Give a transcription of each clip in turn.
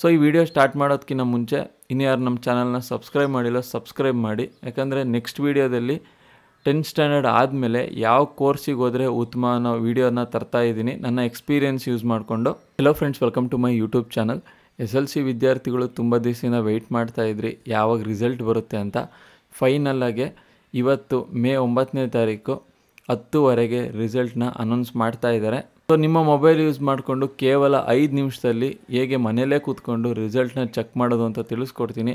so ಈ video start ಮಾಡೋದಕ್ಕಿಂತ ಮುಂಚೆ ಇನ್ಯಾರು ನಮ್ಮ ಚಾನಲ್ನ ಸಬ್ಸ್ಕ್ರೈಬ್ ಮಾಡಿಲ್ಲ ಸಬ್ಸ್ಕ್ರೈಬ್ ಮಾಡಿ ಯಾಕಂದರೆ ನೆಕ್ಸ್ಟ್ ವೀಡಿಯೋದಲ್ಲಿ ಟೆಂತ್ ಸ್ಟ್ಯಾಂಡರ್ಡ್ ಆದಮೇಲೆ ಯಾವ ಕೋರ್ಸಿಗೆ ಹೋದರೆ ಉತ್ತಮ ಅನ್ನೋ ವೀಡಿಯೋನ ತರ್ತಾ ಇದ್ದೀನಿ ನನ್ನ ಎಕ್ಸ್ಪೀರಿಯನ್ಸ್ ಯೂಸ್ ಮಾಡಿಕೊಂಡು hello friends welcome to my YouTube channel S L C ವಿದ್ಯಾರ್ಥಿಗಳು ತುಂಬ ದಿವಸದಿಂದ ವೆಯ್ಟ್ ಮಾಡ್ತಾಯಿದ್ರಿ ಯಾವಾಗ ರಿಸಲ್ಟ್ ಬರುತ್ತೆ ಅಂತ ಫೈನಲ್ಲಾಗೆ ಇವತ್ತು ಮೇ ಒಂಬತ್ತನೇ ತಾರೀಕು ಹತ್ತುವರೆಗೆ ರಿಸಲ್ಟ್ನ ಅನೌನ್ಸ್ ಮಾಡ್ತಾ ಇದ್ದಾರೆ ಸೊ ನಿಮ್ಮ ಮೊಬೈಲ್ ಯೂಸ್ ಮಾಡಿಕೊಂಡು ಕೇವಲ ಐದು ನಿಮಿಷದಲ್ಲಿ ಹೇಗೆ ಮನೆಯಲ್ಲೇ ಕೂತ್ಕೊಂಡು ರಿಸಲ್ಟ್ನ ಚೆಕ್ ಮಾಡೋದು ಅಂತ ತಿಳಿಸ್ಕೊಡ್ತೀನಿ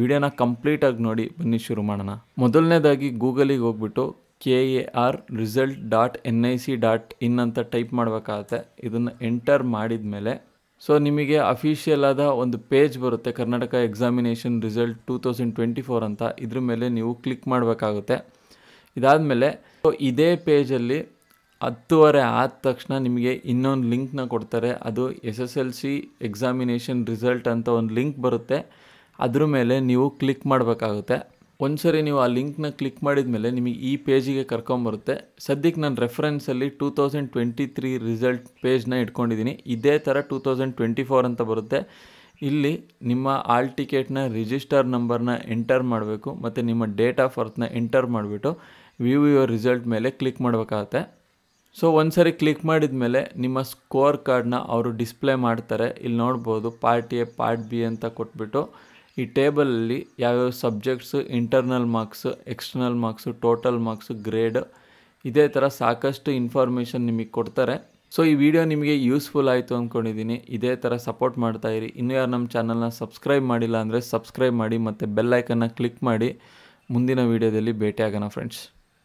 ವಿಡಿಯೋನ ಕಂಪ್ಲೀಟಾಗಿ ನೋಡಿ ಬನ್ನಿ ಶುರು ಮಾಡೋಣ ಮೊದಲನೇದಾಗಿ ಗೂಗಲಿಗೆ ಹೋಗ್ಬಿಟ್ಟು K A R result dot N I C dot in ಅಂತ ಟೈಪ್ ಮಾಡಬೇಕಾಗತ್ತೆ ಇದನ್ನು ಎಂಟರ್ ಮಾಡಿದ ಮೇಲೆ ಸೊ ನಿಮಗೆ ಅಫಿಷಿಯಲ್ ಆದ ಒಂದು ಪೇಜ್ ಬರುತ್ತೆ Karnataka examination result two thousand twenty four ಅಂತ ಇದ್ರ ಮೇಲೆ ನೀವು ಕ್ಲಿಕ್ ಮಾಡಬೇಕಾಗುತ್ತೆ ಇದಾದಮೇಲೆ ಇದೇ ಪೇಜಲ್ಲಿ ಹತ್ತುವರೆ ಆದ ತಕ್ಷಣ ನಿಮಗೆ ಇನ್ನೊಂದು ಲಿಂಕ್ನ ಕೊಡ್ತಾರೆ ಅದು S S L C examination result ಅಂತ ಒಂದು ಲಿಂಕ್ ಬರುತ್ತೆ ಅದ್ರ ಮೇಲೆ ನೀವು ಕ್ಲಿಕ್ ಮಾಡಬೇಕಾಗುತ್ತೆ ಒಂದು ಸರಿ ನೀವು ಆ ಲಿಂಕ್ನ ಕ್ಲಿಕ್ ಮಾಡಿದ ಮೇಲೆ ನಿಮಗೆ ಈ ಪೇಜಿಗೆ ಕರ್ಕೊಂಬರುತ್ತೆ ಸದ್ಯಕ್ಕೆ ನಾನು ರೆಫರೆನ್ಸಲ್ಲಿ two thousand twenty three result ಪೇಜ್ನ ಇಟ್ಕೊಂಡಿದ್ದೀನಿ ಇದೇ ಥರ ಟೂ ತೌಸಂಡ್ ಟ್ವೆಂಟಿ ಫೋರ್ ಅಂತ ಬರುತ್ತೆ ಇಲ್ಲಿ ನಿಮ್ಮ ಆಲ್ ಟಿಕೆಟ್ನ ರಿಜಿಸ್ಟರ್ ನಂಬರ್ನ ಎಂಟರ್ ಮಾಡಬೇಕು ಮತ್ತು ನಿಮ್ಮ ಡೇಟ್ ಆಫ್ ಬರ್ತ್ನ ಎಂಟರ್ ಮಾಡಿಬಿಟ್ಟು ವಿ ಯುವರ್ ರಿಸಲ್ಟ್ ಮೇಲೆ ಕ್ಲಿಕ್ ಮಾಡಬೇಕಾಗತ್ತೆ ಸೊ ಒಂದು ಕ್ಲಿಕ್ ಮಾಡಿದ ಮೇಲೆ ನಿಮ್ಮ ಸ್ಕೋರ್ ಕಾರ್ಡ್ನ ಅವರು ಡಿಸ್ಪ್ಲೇ ಮಾಡ್ತಾರೆ ಇಲ್ಲಿ ನೋಡ್ಬೋದು ಪಾರ್ಟ್ ಎ ಪಾರ್ಟ್ ಬಿ ಅಂತ ಕೊಟ್ಬಿಟ್ಟು ಈ ಟೇಬಲಲ್ಲಿ ಯಾವ್ಯಾವ subjects internal marks external marks total marks grade ಇದೇ ಥರ ಸಾಕಷ್ಟು ಇನ್ಫಾರ್ಮೇಷನ್ ನಿಮಗೆ ಕೊಡ್ತಾರೆ ಸೊ ಈ ವಿಡಿಯೋ ನಿಮಗೆ ಯೂಸ್ಫುಲ್ ಆಯಿತು ಅಂದ್ಕೊಂಡಿದ್ದೀನಿ ಇದೇ ಥರ ಸಪೋರ್ಟ್ ಮಾಡ್ತಾಯಿರಿ ಇನ್ನೂ ಯಾರು ನಮ್ಮ ಚಾನಲ್ನ ಸಬ್ಸ್ಕ್ರೈಬ್ ಮಾಡಿಲ್ಲ ಅಂದರೆ ಸಬ್ಸ್ಕ್ರೈಬ್ ಮಾಡಿ ಮತ್ತು ಬೆಲ್ಲೈಕನ್ನ ಕ್ಲಿಕ್ ಮಾಡಿ ಮುಂದಿನ ವೀಡಿಯೋದಲ್ಲಿ ಭೇಟಿಯಾಗೋಣ ಫ್ರೆಂಡ್ಸ್